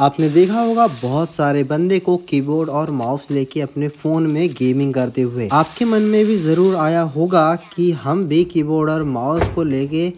आपने देखा होगा बहुत सारे बंदे को कीबोर्ड और माउस लेके अपने फ़ोन में गेमिंग करते हुए आपके मन में भी ज़रूर आया होगा कि हम भी कीबोर्ड और माउस को लेके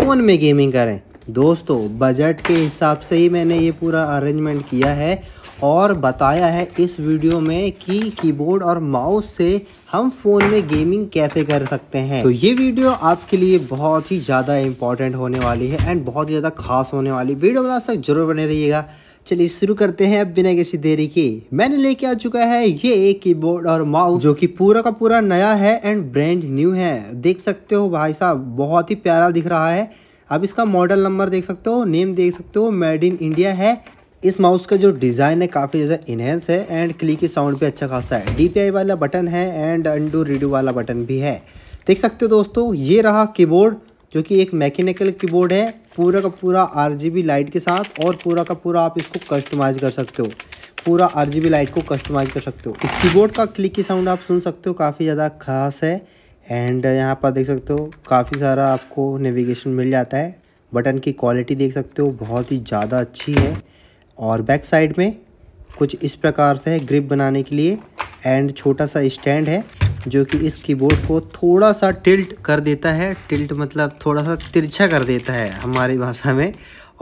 फ़ोन में गेमिंग करें दोस्तों बजट के हिसाब से ही मैंने ये पूरा अरेंजमेंट किया है और बताया है इस वीडियो में कि कीबोर्ड और माउस से हम फ़ोन में गेमिंग कैसे कर सकते हैं तो ये वीडियो आपके लिए बहुत ही ज़्यादा इंपॉर्टेंट होने वाली है एंड बहुत ही ज़्यादा खास होने वाली वीडियो में आज तक जरूर बने रहिएगा चलिए शुरू करते हैं अब बिना किसी देरी के मैंने लेके आ चुका है ये एक कीबोर्ड और माउस जो कि पूरा का पूरा नया है एंड ब्रांड न्यू है देख सकते हो भाई साहब बहुत ही प्यारा दिख रहा है अब इसका मॉडल नंबर देख सकते हो नेम देख सकते हो मेड इन इंडिया है इस माउस का जो डिज़ाइन है काफ़ी ज़्यादा इनहेंस है एंड क्लिक साउंड भी अच्छा खासा है डी वाला बटन है एंड अंडू रीडू वाला बटन भी है देख सकते हो दोस्तों ये रहा कीबोर्ड जो कि एक मैकेनिकल कीबोर्ड है पूरा का पूरा आर लाइट के साथ और पूरा का पूरा आप इसको कस्टमाइज़ कर सकते हो पूरा आर लाइट को कस्टमाइज़ कर सकते हो इस कीबोर्ड का क्लिक की साउंड आप सुन सकते हो काफ़ी ज़्यादा खास है एंड यहाँ पर देख सकते हो काफ़ी सारा आपको नेविगेशन मिल जाता है बटन की क्वालिटी देख सकते हो बहुत ही ज़्यादा अच्छी है और बैक साइड में कुछ इस प्रकार से ग्रिप बनाने के लिए एंड छोटा सा स्टैंड है जो कि इस कीबोर्ड को थोड़ा सा टिल्ट कर देता है टिल्ट मतलब थोड़ा सा तिरछा कर देता है हमारी भाषा में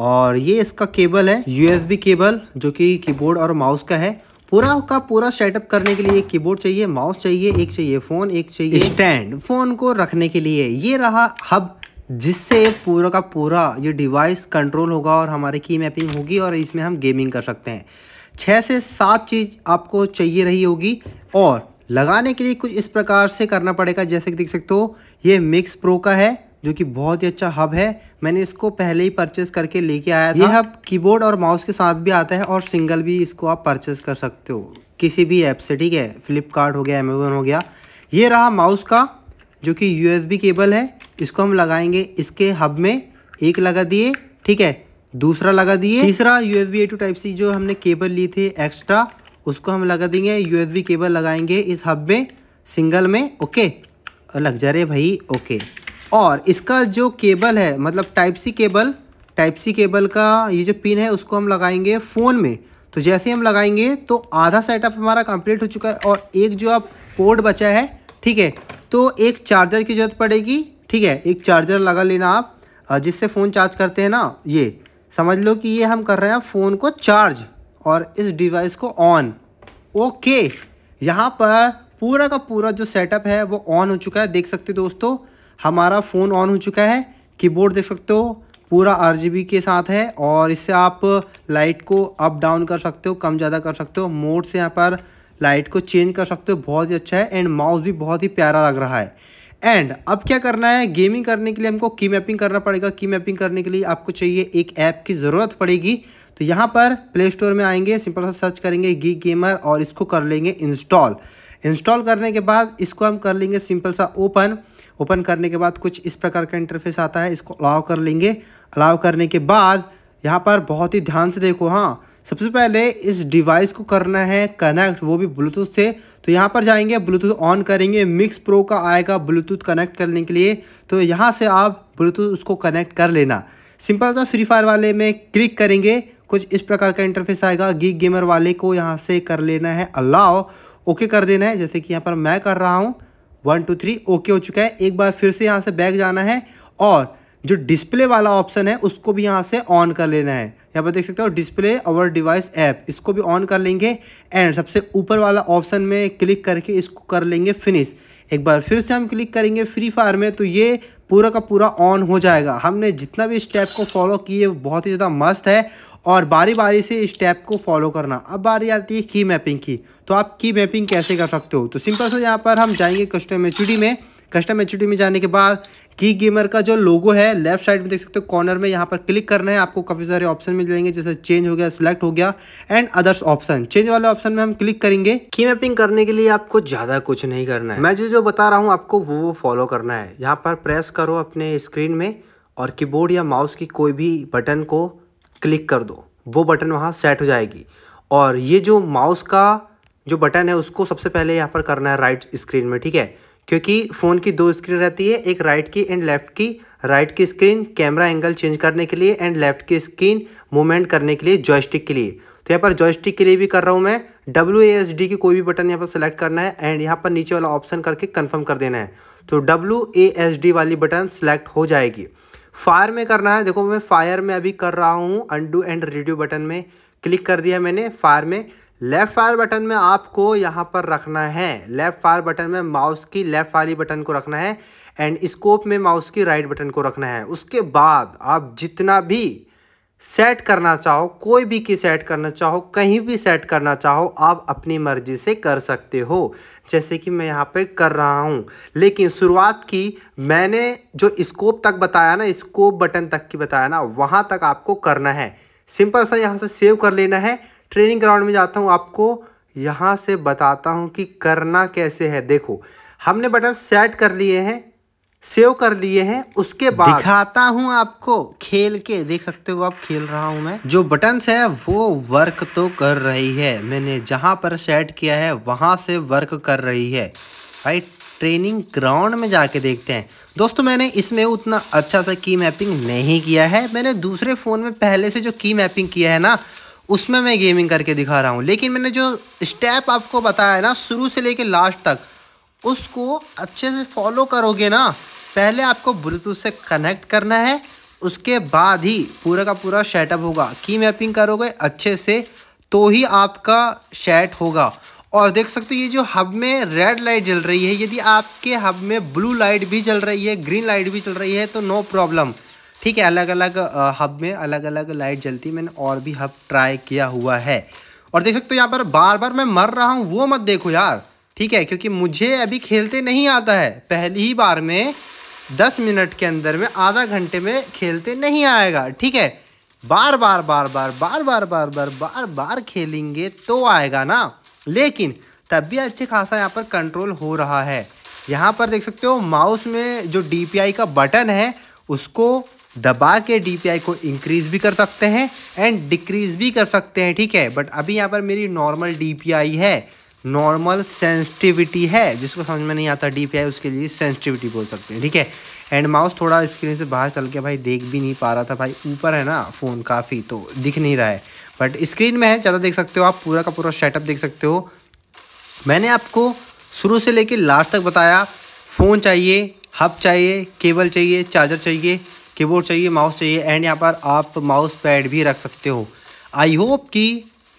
और ये इसका केबल है यूएसबी केबल जो कि कीबोर्ड और माउस का है पूरा का पूरा सेटअप करने के लिए एक कीबोर्ड चाहिए माउस चाहिए एक चाहिए फ़ोन एक चाहिए स्टैंड फ़ोन को रखने के लिए ये रहा हब जिससे पूरा का पूरा ये डिवाइस कंट्रोल होगा और हमारी की मैपिंग होगी और इसमें हम गेमिंग कर सकते हैं छः से सात चीज़ आपको चाहिए रही होगी और लगाने के लिए कुछ इस प्रकार से करना पड़ेगा जैसे कि देख सकते हो ये मिक्स प्रो का है जो कि बहुत ही अच्छा हब है मैंने इसको पहले ही परचेस करके लेके आया था ये हब कीबोर्ड और माउस के साथ भी आता है और सिंगल भी इसको आप परचेस कर सकते हो किसी भी ऐप से ठीक है फ्लिपकार्ट हो गया अमेजोन हो गया ये रहा माउस का जो कि यू केबल है इसको हम लगाएंगे इसके हब में एक लगा दिए ठीक है दूसरा लगा दिए तीसरा U S B A to type C जो हमने केबल ली थी एक्स्ट्रा उसको हम लगा देंगे यूएसबी केबल लगाएंगे इस हब में सिंगल में ओके लग जा रहे भाई ओके और इसका जो केबल है मतलब type C cable type C cable का ये जो पिन है उसको हम लगाएंगे फ़ोन में तो जैसे हम लगाएंगे तो आधा सेटअप हमारा कंप्लीट हो चुका है और एक जो आप पोर्ट बचा है ठीक है तो एक चार्जर की ज़रूरत पड़ेगी ठीक है एक चार्जर लगा लेना आप जिससे फ़ोन चार्ज करते हैं ना ये समझ लो कि ये हम कर रहे हैं फ़ोन को चार्ज और इस डिवाइस को ऑन ओके यहाँ पर पूरा का पूरा जो सेटअप है वो ऑन हो चुका है देख सकते हो दोस्तों हमारा फ़ोन ऑन हो चुका है कीबोर्ड देख सकते हो पूरा आर के साथ है और इससे आप लाइट को अप डाउन कर सकते हो कम ज़्यादा कर सकते हो मोड से यहाँ पर लाइट को चेंज कर सकते हो बहुत ही अच्छा है एंड माउस भी बहुत ही प्यारा लग रहा है एंड अब क्या करना है गेमिंग करने के लिए हमको की मैपिंग करना पड़ेगा की मैपिंग करने के लिए आपको चाहिए एक ऐप की ज़रूरत पड़ेगी तो यहाँ पर प्ले स्टोर में आएंगे सिंपल सा सर्च करेंगे गी गेमर और इसको कर लेंगे इंस्टॉल इंस्टॉल करने के बाद इसको हम कर लेंगे सिंपल सा ओपन ओपन करने के बाद कुछ इस प्रकार का इंटरफेस आता है इसको अलाव कर लेंगे अलाव करने के बाद यहाँ पर बहुत ही ध्यान से देखो हाँ सबसे पहले इस डिवाइस को करना है कनेक्ट वो भी ब्लूटूथ से तो यहाँ पर जाएंगे ब्लूटूथ ऑन करेंगे मिक्स प्रो का आएगा ब्लूटूथ कनेक्ट करने के लिए तो यहाँ से आप ब्लूटूथ उसको कनेक्ट कर लेना सिंपल सा फ्री फायर वाले में क्लिक करेंगे कुछ इस प्रकार का इंटरफेस आएगा गी गेमर वाले को यहाँ से कर लेना है अलाओ ओके कर देना है जैसे कि यहाँ पर मैं कर रहा हूँ वन टू थ्री ओके हो चुका है एक बार फिर से यहाँ से बैक जाना है और जो डिस्प्ले वाला ऑप्शन है उसको भी यहाँ से ऑन कर लेना है यहाँ पर देख सकते हो डिस्प्ले और डिवाइस ऐप इसको भी ऑन कर लेंगे एंड सबसे ऊपर वाला ऑप्शन में क्लिक करके इसको कर लेंगे फिनिश एक बार फिर से हम क्लिक करेंगे फ्री फायर में तो ये पूरा का पूरा ऑन हो जाएगा हमने जितना भी स्टेप को फॉलो किए बहुत ही ज़्यादा मस्त है और बारी बारी से इस टैप को फॉलो करना अब बारी आती है की मैपिंग की तो आप की मैपिंग कैसे कर सकते हो तो सिंपल से यहाँ पर हम जाएंगे कस्टम एच में कस्टम एच में जाने के बाद की गेमर का जो लोगो है लेफ्ट साइड में देख सकते हो कॉर्नर में यहाँ पर क्लिक करना है आपको काफ़ी सारे ऑप्शन मिल जाएंगे जैसे चेंज हो गया सिलेक्ट हो गया एंड अदर्स ऑप्शन चेंज वाले ऑप्शन में हम क्लिक करेंगे की मैपिंग करने के लिए आपको ज़्यादा कुछ नहीं करना है मैं जो जो बता रहा हूँ आपको वो वो फॉलो करना है यहाँ पर प्रेस करो अपने स्क्रीन में और कीबोर्ड या माउस की कोई भी बटन को क्लिक कर दो वो बटन वहाँ सेट हो जाएगी और ये जो माउस का जो बटन है उसको सबसे पहले यहाँ पर करना है राइट स्क्रीन में ठीक है क्योंकि फ़ोन की दो स्क्रीन रहती है एक राइट की एंड लेफ़्ट की राइट की स्क्रीन कैमरा एंगल चेंज करने के लिए एंड लेफ़्ट की स्क्रीन मूवमेंट करने के लिए जॉयस्टिक के लिए तो यहाँ पर जॉयस्टिक के लिए भी कर रहा हूँ मैं डब्ल्यू एस डी की कोई भी बटन यहाँ पर सेलेक्ट करना है एंड यहाँ पर नीचे वाला ऑप्शन करके कन्फर्म कर देना है तो डब्ल्यू ए एस डी वाली बटन सेलेक्ट हो जाएगी फायर में करना है देखो मैं फायर में अभी कर रहा हूँ अंडू एंड रेडियो बटन में क्लिक कर दिया मैंने फायर में लेफ़्ट फायर बटन में आपको यहाँ पर रखना है लेफ़्ट फायर बटन में माउस की लेफ़्ट वाली बटन को रखना है एंड स्कोप में माउस की राइट बटन को रखना है उसके बाद आप जितना भी सेट करना चाहो कोई भी की सेट करना चाहो कहीं भी सेट करना चाहो आप अपनी मर्ज़ी से कर सकते हो जैसे कि मैं यहाँ पर कर रहा हूँ लेकिन शुरुआत की मैंने जो स्कोप तक बताया ना स्कोप बटन तक की बताया ना वहाँ तक आपको करना है सिंपल सा यहाँ से सेव कर लेना है ट्रेनिंग ग्राउंड में जाता हूँ आपको यहाँ से बताता हूँ कि करना कैसे है देखो हमने बटन सेट कर लिए हैं सेव कर लिए हैं उसके बाद दिखाता हूँ आपको खेल के देख सकते हो आप खेल रहा हूँ मैं जो बटन्स है वो वर्क तो कर रही है मैंने जहाँ पर सेट किया है वहाँ से वर्क कर रही है राइट ट्रेनिंग ग्राउंड में जाके देखते हैं दोस्तों मैंने इसमें उतना अच्छा सा की मैपिंग नहीं किया है मैंने दूसरे फ़ोन में पहले से जो की मैपिंग किया है ना उसमें मैं गेमिंग करके दिखा रहा हूँ लेकिन मैंने जो स्टेप आपको बताया है ना शुरू से लेके लास्ट तक उसको अच्छे से फॉलो करोगे ना पहले आपको ब्लूटूथ से कनेक्ट करना है उसके बाद ही पूरा का पूरा सेटअप होगा की मैपिंग करोगे अच्छे से तो ही आपका सेट होगा और देख सकते हो ये जो हब में रेड लाइट जल रही है यदि आपके हब में ब्लू लाइट भी जल रही है ग्रीन लाइट भी चल रही है तो नो प्रॉब्लम ठीक है अलग अलग हब में अलग अलग लाइट जलती मैंने और भी हब ट्राई किया हुआ है और देख सकते हो यहाँ पर बार बार मैं मर रहा हूँ वो मत देखो यार ठीक है क्योंकि मुझे अभी खेलते नहीं आता है पहली ही बार में दस मिनट के अंदर में आधा घंटे में खेलते नहीं आएगा ठीक है बार बार बार बार बार बार बार बार बार बार खेलेंगे तो आएगा ना लेकिन तब भी अच्छे खासा यहाँ पर कंट्रोल हो रहा है यहाँ पर देख सकते हो माउस में जो डी का बटन है उसको दबा के डी को इंक्रीज भी कर सकते हैं एंड डिक्रीज भी कर सकते हैं ठीक है बट अभी यहाँ पर मेरी नॉर्मल डी है नॉर्मल सेंसिटिविटी है जिसको समझ में नहीं आता डी उसके लिए सेंसिटिविटी बोल सकते हैं ठीक है एंड माउस थोड़ा स्क्रीन से बाहर चल के भाई देख भी नहीं पा रहा था भाई ऊपर है ना फ़ोन काफ़ी तो दिख नहीं रहा है बट स्क्रीन में है ज़्यादा देख सकते हो आप पूरा का पूरा सेटअप देख सकते हो मैंने आपको शुरू से लेकर लास्ट तक बताया फ़ोन चाहिए हब चाहिए केबल चाहिए चार्जर चाहिए कीबोर्ड चाहिए माउस चाहिए एंड यहाँ पर आप माउस पैड भी रख सकते हो आई होप कि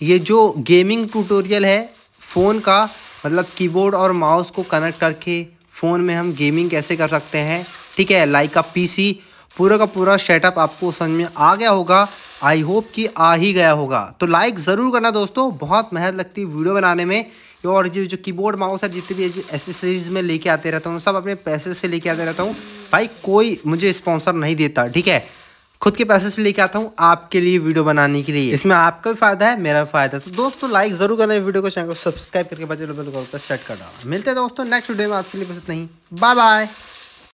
ये जो गेमिंग ट्यूटोरियल है फ़ोन का मतलब कीबोर्ड और माउस को कनेक्ट करके फ़ोन में हम गेमिंग कैसे कर सकते हैं ठीक है लाइक अ पीसी पूरा का पूरा सेटअप आपको समझ में आ गया होगा आई होप कि आ ही गया होगा तो लाइक ज़रूर करना दोस्तों बहुत मेहनत लगती है वीडियो बनाने में और जो जो कीबोर्ड माउस है जितने भी एसेसरीज में लेके आते रहता हूँ सब अपने पैसे से लेके आते रहता हूँ भाई कोई मुझे स्पॉन्सर नहीं देता ठीक है खुद के पैसे से लेके आता हूँ आपके लिए वीडियो बनाने के लिए इसमें आपका भी फायदा है मेरा भी फायदा है तो दोस्तों लाइक जरूर करना वीडियो को चैनल को सब्सक्राइब करके बजे सेट कर डाला मिलते हैं दोस्तों नेक्स्ट वीडियो में आपके लिए नहीं बाय बाय